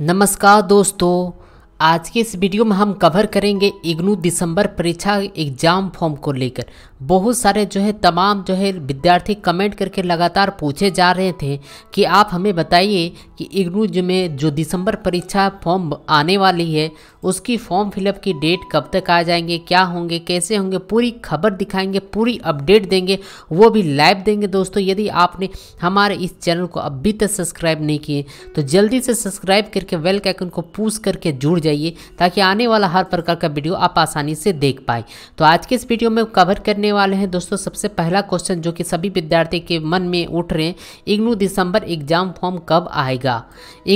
नमस्कार दोस्तों आज के इस वीडियो में हम कवर करेंगे इग्नू दिसंबर परीक्षा एग्ज़ाम फॉर्म को लेकर बहुत सारे जो है तमाम जो है विद्यार्थी कमेंट करके लगातार पूछे जा रहे थे कि आप हमें बताइए कि इग्नू जो में जो दिसंबर परीक्षा फॉर्म आने वाली है उसकी फॉर्म फिलअप की डेट कब तक आ जाएंगे क्या होंगे कैसे होंगे पूरी खबर दिखाएंगे पूरी अपडेट देंगे वो भी लाइव देंगे दोस्तों यदि आपने हमारे इस चैनल को अभी तक सब्सक्राइब नहीं किए तो जल्दी से सब्सक्राइब करके वेल कैकन को पूछ करके जुड़ जाइए ताकि आने वाला हर प्रकार का वीडियो आप आसानी से देख पाए तो आज के इस वीडियो में कवर करने वाले हैं दोस्तों सबसे पहला क्वेश्चन जो कि सभी विद्यार्थी के मन में उठ रहे हैं इग्नू दिसंबर एग्जाम फॉर्म कब आएगा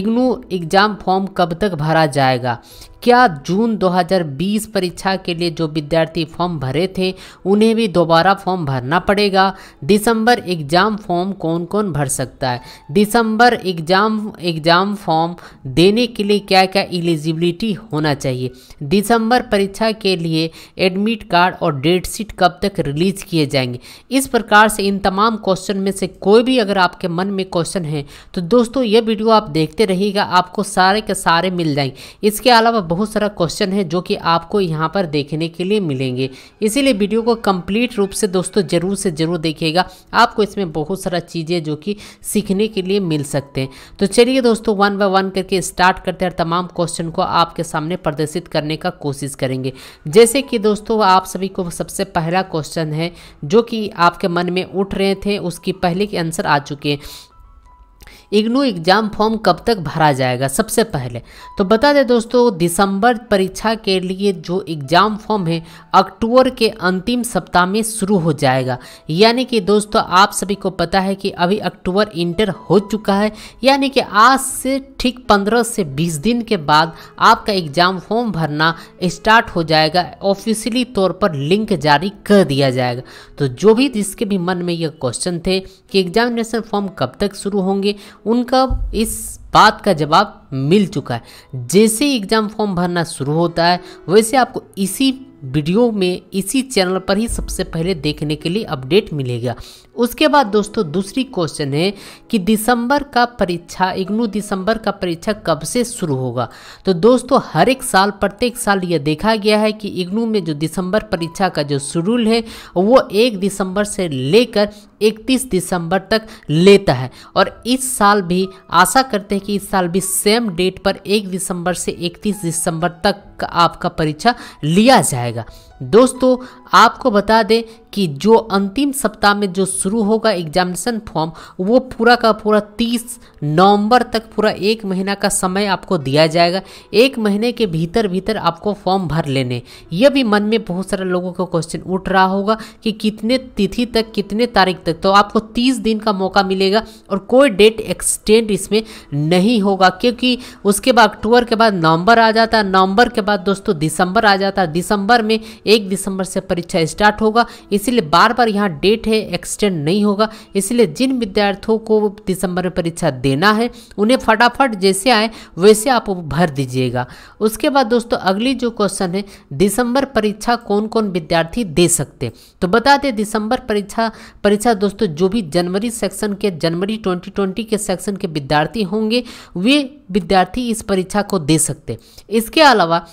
इग्नू एग्जाम फॉर्म कब तक भरा जाएगा क्या जून 2020 परीक्षा के लिए जो विद्यार्थी फॉर्म भरे थे उन्हें भी दोबारा फॉर्म भरना पड़ेगा दिसंबर एग्ज़ाम फॉर्म कौन कौन भर सकता है दिसंबर एग्ज़ाम एग्ज़ाम फॉर्म देने के लिए क्या क्या एलिजिबिलिटी होना चाहिए दिसंबर परीक्षा के लिए एडमिट कार्ड और डेट शीट कब तक रिलीज किए जाएंगे इस प्रकार से इन तमाम क्वेश्चन में से कोई भी अगर आपके मन में क्वेश्चन है तो दोस्तों ये वीडियो आप देखते रहिएगा आपको सारे के सारे मिल जाएंगे इसके अलावा बहुत सारा क्वेश्चन है जो कि आपको यहाँ पर देखने के लिए मिलेंगे इसीलिए वीडियो को कंप्लीट रूप से दोस्तों ज़रूर से ज़रूर देखिएगा आपको इसमें बहुत सारा चीज़ें जो कि सीखने के लिए मिल सकते हैं तो चलिए दोस्तों वन बाय वन करके स्टार्ट करते हैं तमाम क्वेश्चन को आपके सामने प्रदर्शित करने का कोशिश करेंगे जैसे कि दोस्तों आप सभी को सबसे पहला क्वेश्चन है जो कि आपके मन में उठ रहे थे उसकी पहले के आंसर आ चुके हैं इग्नू एग्ज़ाम फॉर्म कब तक भरा जाएगा सबसे पहले तो बता दें दोस्तों दिसंबर परीक्षा के लिए जो एग्ज़ाम फॉर्म है अक्टूबर के अंतिम सप्ताह में शुरू हो जाएगा यानी कि दोस्तों आप सभी को पता है कि अभी अक्टूबर इंटर हो चुका है यानी कि आज से ठीक 15 से 20 दिन के बाद आपका एग्ज़ाम फॉर्म भरना स्टार्ट हो जाएगा ऑफिशियली तौर पर लिंक जारी कर दिया जाएगा तो जो भी जिसके भी मन में ये क्वेश्चन थे कि एग्जामिनेशन फॉर्म कब तक शुरू होंगे उनका इस बात का जवाब मिल चुका है जैसे एग्ज़ाम फॉर्म भरना शुरू होता है वैसे आपको इसी वीडियो में इसी चैनल पर ही सबसे पहले देखने के लिए अपडेट मिलेगा उसके बाद दोस्तों दूसरी क्वेश्चन है कि दिसंबर का परीक्षा इग्नू दिसंबर का परीक्षा कब से शुरू होगा तो दोस्तों हर एक साल प्रत्येक साल यह देखा गया है कि इग्नू में जो दिसंबर परीक्षा का जो शेड्यूल है वो एक दिसंबर से लेकर 31 दिसंबर तक लेता है और इस साल भी आशा करते हैं कि इस साल भी सेम डेट पर 1 दिसंबर से 31 दिसंबर तक आपका परीक्षा लिया जाएगा दोस्तों आपको बता दें कि जो अंतिम सप्ताह में जो शुरू होगा एग्जामिनेशन फॉर्म वो पूरा का पूरा तीस नवंबर तक पूरा एक महीना का समय आपको दिया जाएगा एक महीने के भीतर भीतर आपको फॉर्म भर लेने यह भी मन में बहुत सारे लोगों का क्वेश्चन उठ रहा होगा कि कितने तिथि तक कितने तारीख तक तो आपको तीस दिन का मौका मिलेगा और कोई डेट एक्सटेंड इसमें नहीं होगा क्योंकि उसके बाद अक्टूबर के बाद नवंबर आ जाता है नवंबर के बाद दोस्तों दिसंबर आ जाता है दिसंबर में एक दिसंबर से परीक्षा स्टार्ट होगा इस इसलिए बार बार यहाँ डेट है एक्सटेंड नहीं होगा इसलिए जिन विद्यार्थियों को दिसंबर में परीक्षा देना है उन्हें फटाफट जैसे आए वैसे आप भर दीजिएगा उसके बाद दोस्तों अगली जो क्वेश्चन है दिसंबर परीक्षा कौन कौन विद्यार्थी दे सकते तो बता दें दिसंबर परीक्षा परीक्षा दोस्तों जो भी जनवरी सेक्शन के जनवरी ट्वेंटी के सेक्शन के विद्यार्थी होंगे वे विद्यार्थी इस परीक्षा को दे सकते इसके अलावा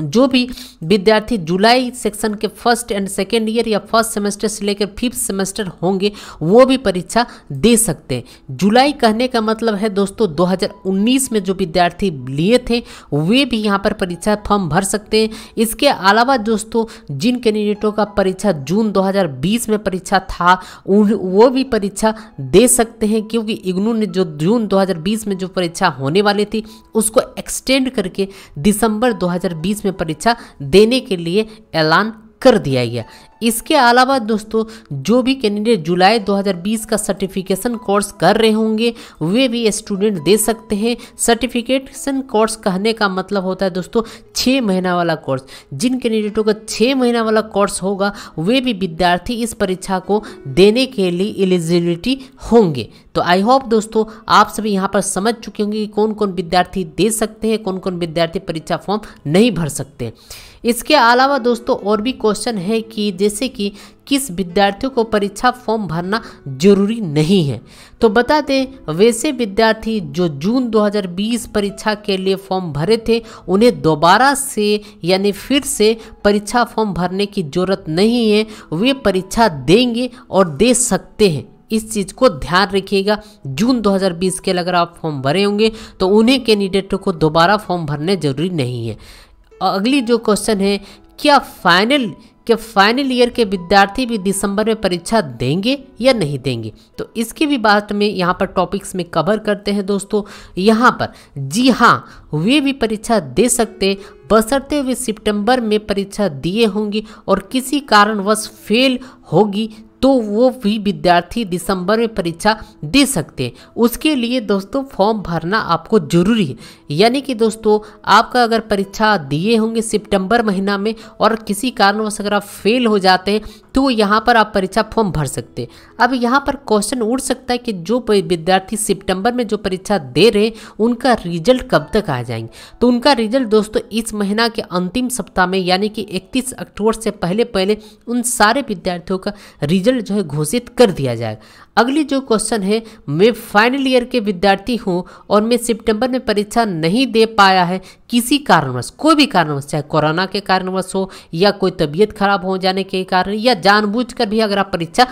जो भी विद्यार्थी जुलाई सेक्शन के फर्स्ट एंड सेकेंड ईयर या फर्स्ट सेमेस्टर से लेकर फिफ्थ सेमेस्टर होंगे वो भी परीक्षा दे सकते हैं जुलाई कहने का मतलब है दोस्तों 2019 में जो विद्यार्थी लिए थे वे भी यहाँ पर परीक्षा फॉर्म भर सकते हैं इसके अलावा दोस्तों जिन कैंडिडेटों का परीक्षा जून 2020 में परीक्षा था उन वो भी परीक्षा दे सकते हैं क्योंकि इग्नू ने जो जून दो में जो परीक्षा होने वाली थी उसको एक्सटेंड करके दिसंबर दो इसमें परीक्षा देने के लिए ऐलान कर दिया गया इसके अलावा दोस्तों जो भी कैंडिडेट जुलाई 2020 का सर्टिफिकेशन कोर्स कर रहे होंगे वे भी स्टूडेंट दे सकते हैं सर्टिफिकेशन कोर्स कहने का मतलब होता है दोस्तों छः महीना वाला कोर्स जिन कैंडिडेटों का छः महीना वाला कोर्स होगा वे भी विद्यार्थी इस परीक्षा को देने के लिए एलिजिबिलिटी होंगे तो आई होप दोस्तों आप सभी यहाँ पर समझ चुके होंगे कि कौन कौन विद्यार्थी दे सकते हैं कौन कौन विद्यार्थी परीक्षा फॉर्म नहीं भर सकते इसके अलावा दोस्तों और भी क्वेश्चन है कि जैसे जैसे कि किस विद्यार्थियों को परीक्षा फॉर्म भरना जरूरी नहीं है तो बता दें वैसे विद्यार्थी जो जून 2020 परीक्षा के लिए फॉर्म भरे थे उन्हें दोबारा से यानी फिर से परीक्षा फॉर्म भरने की ज़रूरत नहीं है वे परीक्षा देंगे और दे सकते हैं इस चीज़ को ध्यान रखिएगा जून 2020 के अगर आप फॉर्म भरे होंगे तो उन्हें कैंडिडेटों को दोबारा फॉर्म भरने जरूरी नहीं है अगली जो क्वेश्चन है क्या फाइनल कि फाइनल ईयर के विद्यार्थी भी दिसंबर में परीक्षा देंगे या नहीं देंगे तो इसकी भी बात में यहाँ पर टॉपिक्स में कवर करते हैं दोस्तों यहाँ पर जी हाँ वे भी परीक्षा दे सकते बसरते हुए सितंबर में परीक्षा दिए होंगी और किसी कारणवश फेल होगी तो वो भी विद्यार्थी दिसंबर में परीक्षा दे सकते हैं उसके लिए दोस्तों फॉर्म भरना आपको ज़रूरी है यानी कि दोस्तों आपका अगर परीक्षा दिए होंगे सितंबर महीना में और किसी कारणवश अगर आप फेल हो जाते हैं तो वो यहाँ पर आप परीक्षा फॉर्म भर सकते हैं अब यहाँ पर क्वेश्चन उठ सकता है कि जो विद्यार्थी सितंबर में जो परीक्षा दे रहे उनका रिजल्ट कब तक आ जाएंगे तो उनका रिजल्ट दोस्तों इस महीना के अंतिम सप्ताह में यानी कि 31 अक्टूबर से पहले पहले उन सारे विद्यार्थियों का रिजल्ट जो है घोषित कर दिया जाएगा अगली जो क्वेश्चन है मैं फाइनल ईयर के विद्यार्थी हूँ और मैं सितंबर में परीक्षा नहीं दे पाया है किसी कारणवश कोई भी कारणवश चाहे कोरोना के कारणवश हो या कोई तबीयत खराब हो जाने के कारण या जानबूझकर भी अगर आप परीक्षा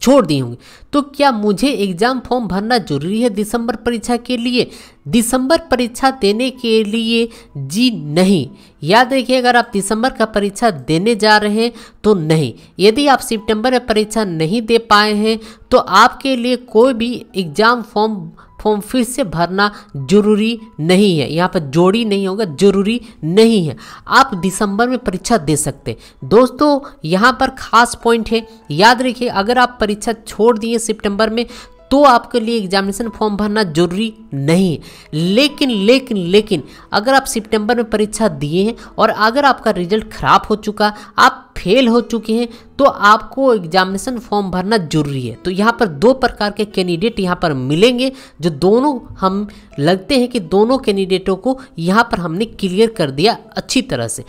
छोड़ दी होंगी तो क्या मुझे एग्ज़ाम फॉर्म भरना जरूरी है दिसंबर परीक्षा के लिए दिसंबर परीक्षा देने के लिए जी नहीं याद रखिए अगर आप दिसंबर का परीक्षा देने जा रहे हैं तो नहीं यदि आप सितंबर में परीक्षा नहीं दे पाए हैं तो आपके लिए कोई भी एग्ज़ाम फॉर्म फॉर्म फिर से भरना जरूरी नहीं है यहाँ पर जोड़ी नहीं होगा जरूरी नहीं है आप दिसंबर में परीक्षा दे सकते दोस्तों यहाँ पर खास पॉइंट है याद रखिए अगर आप परीक्षा छोड़ दिए सितंबर में तो आपके लिए एग्जामिनेशन फॉर्म भरना जरूरी नहीं लेकिन लेकिन लेकिन अगर आप सितंबर में परीक्षा दिए हैं और अगर आपका रिजल्ट खराब हो चुका आप फेल हो चुके हैं तो आपको एग्जामिनेशन फॉर्म भरना जरूरी है तो यहाँ पर दो प्रकार के कैंडिडेट यहाँ पर मिलेंगे जो दोनों हम लगते हैं कि दोनों कैंडिडेटों को यहाँ पर हमने क्लियर कर दिया अच्छी तरह से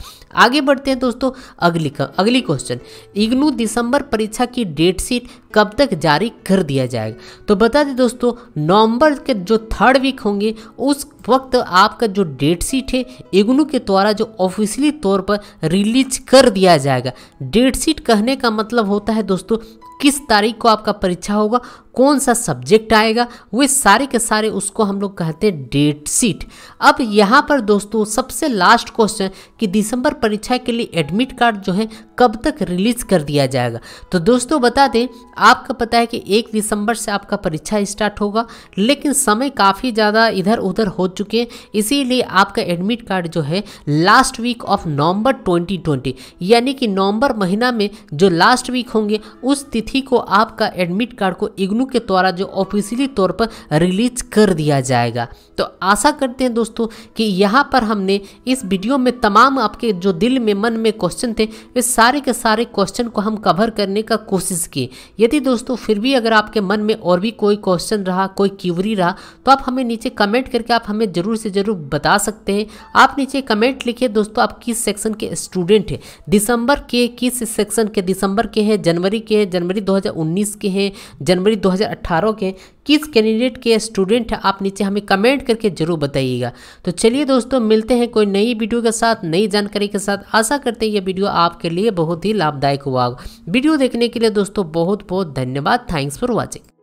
आगे बढ़ते हैं दोस्तों अगली का अगली क्वेश्चन इग्नू दिसंबर परीक्षा की डेट शीट कब तक जारी कर दिया जाएगा तो बता दें दोस्तों नवंबर के जो थर्ड वीक होंगे उस वक्त आपका जो डेट शीट है इग्नू के द्वारा जो ऑफिशियली तौर पर रिलीज कर दिया जाएगा डेट शीट कहने का मतलब होता है दोस्तों किस तारीख को आपका परीक्षा होगा कौन सा सब्जेक्ट आएगा वे सारे के सारे उसको हम लोग कहते हैं डेट सीट अब यहाँ पर दोस्तों सबसे लास्ट क्वेश्चन कि दिसंबर परीक्षा के लिए एडमिट कार्ड जो है कब तक रिलीज कर दिया जाएगा तो दोस्तों बता दें आपका पता है कि एक दिसंबर से आपका परीक्षा स्टार्ट होगा लेकिन समय काफ़ी ज़्यादा इधर उधर हो चुके हैं इसीलिए आपका एडमिट कार्ड जो है लास्ट वीक ऑफ नवंबर 2020 यानी कि नवंबर महीना में जो लास्ट वीक होंगे उस तिथि को आपका एडमिट कार्ड को इग्नू के द्वारा जो ऑफिशियली तौर पर रिलीज कर दिया जाएगा तो आशा करते हैं दोस्तों कि यहाँ पर हमने इस वीडियो में तमाम आपके जो दिल में मन में क्वेश्चन थे वे सारे के सारे क्वेश्चन को हम कवर करने का कोशिश किए यदि दोस्तों फिर भी अगर आपके मन में और भी कोई क्वेश्चन रहा कोई क्यूरी रहा तो आप हमें नीचे कमेंट करके आप हमें ज़रूर से ज़रूर बता सकते हैं आप नीचे कमेंट लिखिए दोस्तों आप किस सेक्शन के स्टूडेंट हैं दिसंबर के किस सेक्शन के दिसंबर के हैं जनवरी के हैं जनवरी 2019 के हैं जनवरी 2000 2018 के किस कैंडिडेट के स्टूडेंट हैं आप नीचे हमें कमेंट करके ज़रूर बताइएगा तो चलिए दोस्तों मिलते हैं कोई नई वीडियो के साथ नई जानकारी के साथ आशा करते हैं ये वीडियो आपके लिए बहुत ही लाभदायक हुआ वीडियो देखने के लिए दोस्तों बहुत बहुत धन्यवाद थैंक्स फॉर वॉचिंग